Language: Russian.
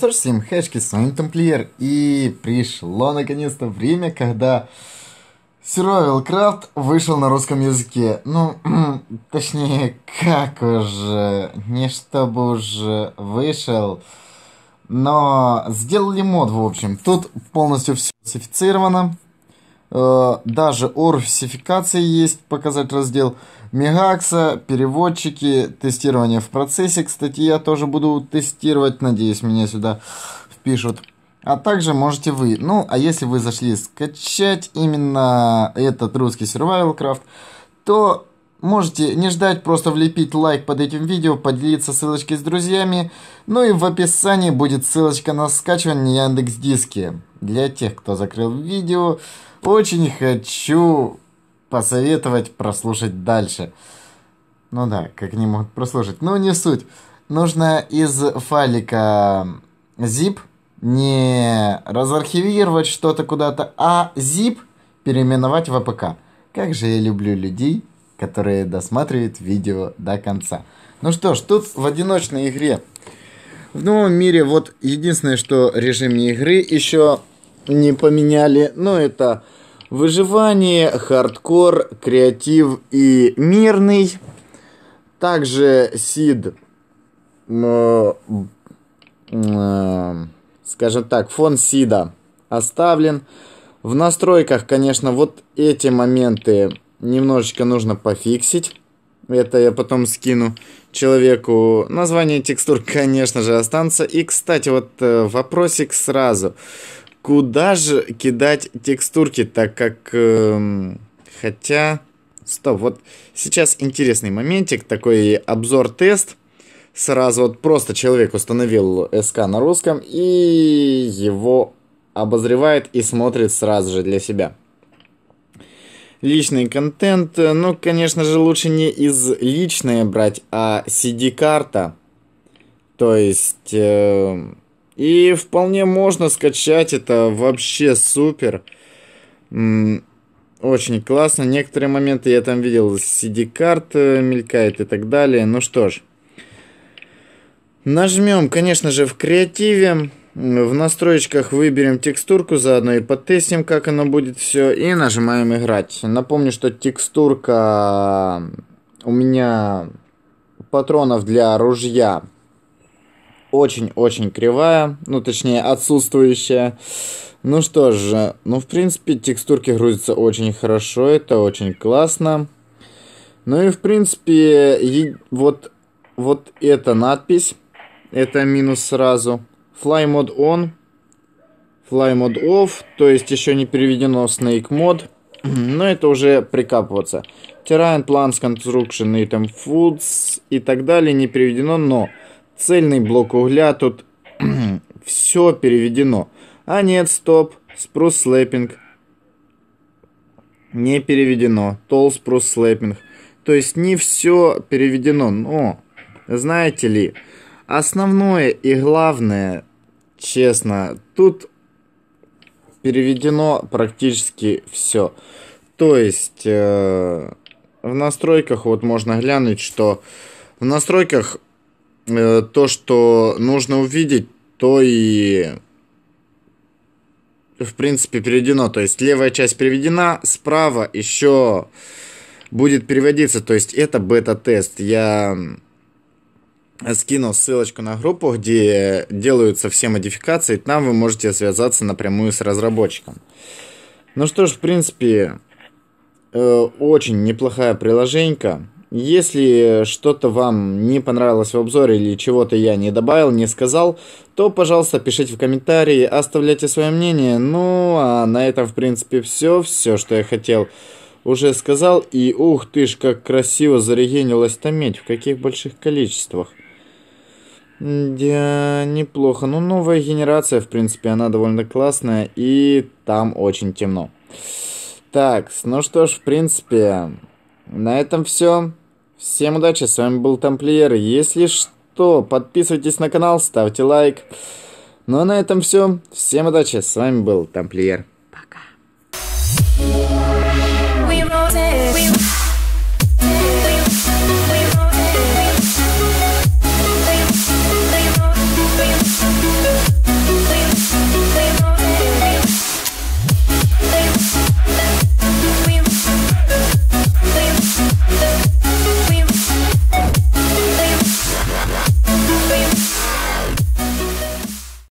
что ж, всем хэшки, с вами Тамплиер, и пришло наконец-то время, когда Survival Craft вышел на русском языке. Ну, точнее, как уже, не чтобы уже вышел, но сделали мод, в общем. Тут полностью все специфицировано, Э, даже орфсификация есть, показать раздел Мегакса, переводчики, тестирование в процессе. Кстати, я тоже буду тестировать, надеюсь, меня сюда впишут. А также можете вы, ну, а если вы зашли скачать именно этот русский survival craft, то можете не ждать, просто влепить лайк под этим видео, поделиться ссылочкой с друзьями. Ну и в описании будет ссылочка на скачивание на Яндекс.Диске для тех, кто закрыл видео, очень хочу посоветовать прослушать дальше. Ну да, как не могут прослушать. Ну, не суть. Нужно из файлика zip не разархивировать что-то куда-то, а zip переименовать в apk. Как же я люблю людей, которые досматривают видео до конца. Ну что ж, тут в одиночной игре в новом мире вот единственное, что режим игры еще не поменяли, но ну, это выживание, хардкор, креатив и мирный. Также Сид, э, э, скажем так, фон Сида оставлен. В настройках, конечно, вот эти моменты немножечко нужно пофиксить это я потом скину человеку. Название текстур, конечно же, останется. И, кстати, вот э, вопросик сразу. Куда же кидать текстурки, так как... Э, хотя... Стоп, вот сейчас интересный моментик, такой обзор-тест. Сразу вот просто человек установил СК на русском и его обозревает и смотрит сразу же для себя личный контент. Э, ну, конечно же, лучше не из личное брать, а CD-карта. То есть... Э, и вполне можно скачать, это вообще супер. Очень классно. Некоторые моменты я там видел, CD-карт э, мелькает и так далее. Ну что ж. Нажмем, конечно же, в креативе. В настроечках выберем текстурку заодно и потестим, как она будет все. И нажимаем играть. Напомню, что текстурка у меня патронов для ружья очень-очень кривая. Ну, точнее, отсутствующая. Ну что же, ну, в принципе, текстурки грузятся очень хорошо. Это очень классно. Ну и, в принципе, вот, вот эта надпись. Это минус сразу. Fly mod on. Fly mod off. То есть еще не переведено Snake mod, Но это уже прикапываться. Terrain Plans Construction Item Foods и так далее не переведено, но цельный блок угля тут все переведено. А нет, стоп. Spruce Slapping Не переведено. Tall Spruce Slapping, То есть не все переведено, но знаете ли, основное и главное честно, тут переведено практически все. То есть э, в настройках вот можно глянуть, что в настройках э, то, что нужно увидеть, то и в принципе переведено. То есть левая часть переведена, справа еще будет переводиться. То есть это бета-тест. Я скинул ссылочку на группу, где делаются все модификации, там вы можете связаться напрямую с разработчиком. Ну что ж, в принципе, э, очень неплохая приложенька. Если что-то вам не понравилось в обзоре или чего-то я не добавил, не сказал, то, пожалуйста, пишите в комментарии, оставляйте свое мнение. Ну, а на этом, в принципе, все, все, что я хотел, уже сказал. И ух ты ж, как красиво зарегенилась та медь, в каких больших количествах. Да, неплохо. Ну, новая генерация, в принципе, она довольно классная, и там очень темно. Так, ну что ж, в принципе, на этом все. Всем удачи, с вами был Тамплиер. Если что, подписывайтесь на канал, ставьте лайк. Ну а на этом все. Всем удачи, с вами был Тамплиер. Пока.